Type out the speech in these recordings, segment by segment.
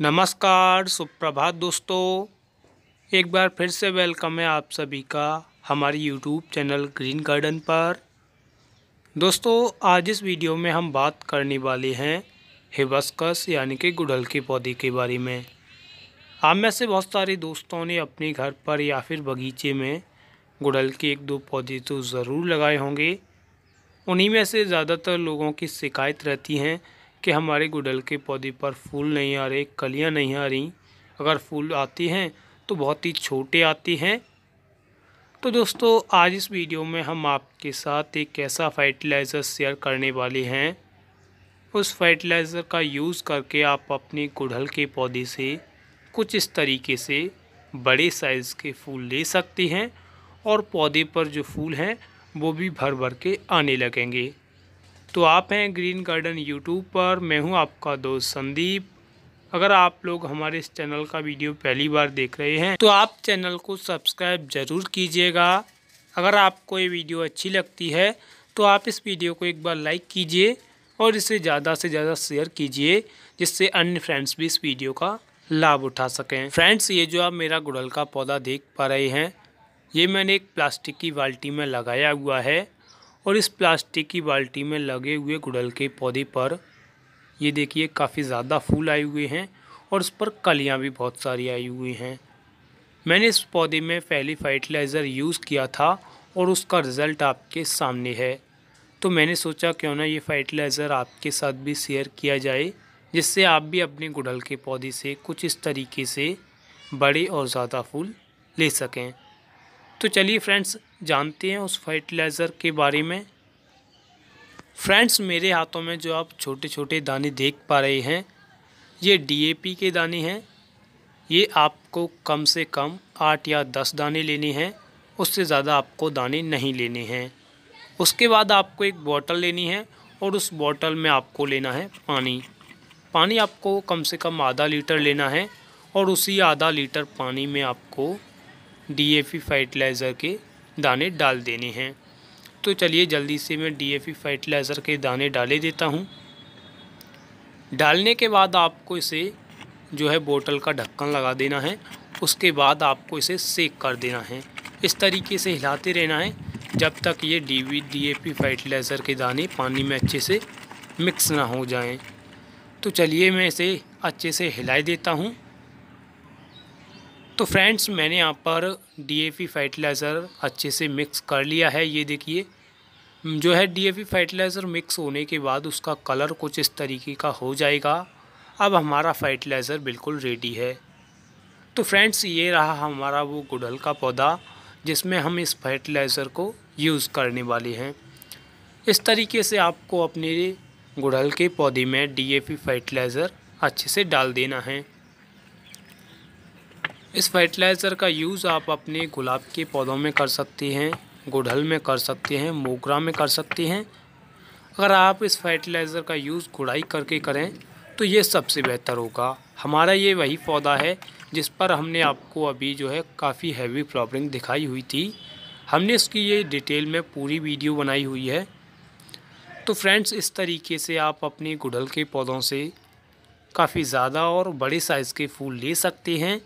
नमस्कार सुप्रभात दोस्तों एक बार फिर से वेलकम है आप सभी का हमारे यूट्यूब चैनल ग्रीन गार्डन पर दोस्तों आज इस वीडियो में हम बात करने वाले हैं हिबस्कस यानी कि गुड़हल के पौधे के बारे में आप में से बहुत सारे दोस्तों ने अपने घर पर या फिर बगीचे में गुड़हल के एक दो पौधे तो ज़रूर लगाए होंगे उन्हीं में से ज़्यादातर लोगों की शिकायत रहती हैं कि हमारे गुडल के पौधे पर फूल नहीं आ रहे कलियां नहीं आ रही अगर फूल आती हैं तो बहुत ही छोटे आती हैं तो दोस्तों आज इस वीडियो में हम आपके साथ एक ऐसा फर्टिलाइज़र शेयर करने वाले हैं उस फर्टिलाइज़र का यूज़ करके आप अपने गुड़हल के पौधे से कुछ इस तरीके से बड़े साइज़ के फूल ले सकती हैं और पौधे पर जो फूल हैं वो भी भर भर के आने लगेंगे तो आप हैं ग्रीन गार्डन यूट्यूब पर मैं हूं आपका दोस्त संदीप अगर आप लोग हमारे इस चैनल का वीडियो पहली बार देख रहे हैं तो आप चैनल को सब्सक्राइब ज़रूर कीजिएगा अगर आपको ये वीडियो अच्छी लगती है तो आप इस वीडियो को एक बार लाइक कीजिए और इसे ज़्यादा से ज़्यादा शेयर कीजिए जिससे अन्य फ्रेंड्स भी इस वीडियो का लाभ उठा सकें फ्रेंड्स ये जो आप मेरा गुड़हल का पौधा देख पा रहे हैं ये मैंने एक प्लास्टिक की बाल्टी में लगाया हुआ है और इस प्लास्टिक की बाल्टी में लगे हुए गुड़ल के पौधे पर ये देखिए काफ़ी ज़्यादा फूल आए हुए हैं और उस पर कलियाँ भी बहुत सारी आई हुई हैं मैंने इस पौधे में पहली फर्टिलाइज़र यूज़ किया था और उसका रिज़ल्ट आपके सामने है तो मैंने सोचा क्यों ना ये फर्टिलाइज़र आपके साथ भी शेयर किया जाए जिससे आप भी अपने गुड़हल के पौधे से कुछ इस तरीके से बड़े और ज़्यादा फूल ले सकें तो चलिए फ्रेंड्स जानते हैं उस फर्टिलाइज़र के बारे में फ्रेंड्स मेरे हाथों में जो आप छोटे छोटे दाने देख पा रहे हैं ये डीएपी के दाने हैं ये आपको कम से कम आठ या दस दाने लेने हैं उससे ज़्यादा आपको दाने नहीं लेने हैं उसके बाद आपको एक बॉटल लेनी है और उस बॉटल में आपको लेना है पानी पानी आपको कम से कम आधा लीटर लेना है और उसी आधा लीटर पानी में आपको पी फर्टिलाइज़र के दाने डाल देने हैं तो चलिए जल्दी से मैं पी फर्टिलाइज़र के दाने डाले देता हूँ डालने के बाद आपको इसे जो है बोतल का ढक्कन लगा देना है उसके बाद आपको इसे सेक कर देना है इस तरीके से हिलाते रहना है जब तक ये D V D A P fertilizer के दाने पानी में अच्छे से मिक्स ना हो जाएं। तो चलिए मैं इसे अच्छे से हिलाए देता हूँ तो फ्रेंड्स मैंने यहाँ पर पी फर्टिलाइज़र अच्छे से मिक्स कर लिया है ये देखिए जो है पी फर्टिलाइज़र मिक्स होने के बाद उसका कलर कुछ इस तरीके का हो जाएगा अब हमारा फर्टिलाइज़र बिल्कुल रेडी है तो फ्रेंड्स ये रहा हमारा वो गुड़हल का पौधा जिसमें हम इस फर्टिलाइज़र को यूज़ करने वाले हैं इस तरीके से आपको अपने गुड़हल के पौधे में पी फर्टिलाइज़र अच्छे से डाल देना है इस फर्टिलाइज़र का यूज़ आप अपने गुलाब के पौधों में कर सकती हैं गुड़हल में कर सकती हैं मोगरा में कर सकती हैं अगर आप इस फर्टिलाइज़र का यूज़ गुड़ाई करके करें तो ये सबसे बेहतर होगा हमारा ये वही पौधा है जिस पर हमने आपको अभी जो है काफ़ी हैवी फ्लावरिंग दिखाई हुई थी हमने इसकी ये डिटेल में पूरी वीडियो बनाई हुई है तो फ्रेंड्स इस तरीके से आप अपने गुड़हल के पौधों से काफ़ी ज़्यादा और बड़े साइज़ के फूल ले सकते हैं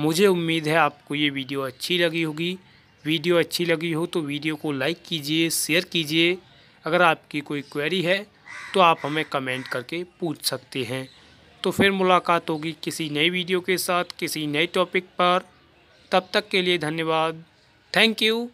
मुझे उम्मीद है आपको ये वीडियो अच्छी लगी होगी वीडियो अच्छी लगी हो तो वीडियो को लाइक कीजिए शेयर कीजिए अगर आपकी कोई क्वेरी है तो आप हमें कमेंट करके पूछ सकते हैं तो फिर मुलाकात होगी किसी नई वीडियो के साथ किसी नए टॉपिक पर तब तक के लिए धन्यवाद थैंक यू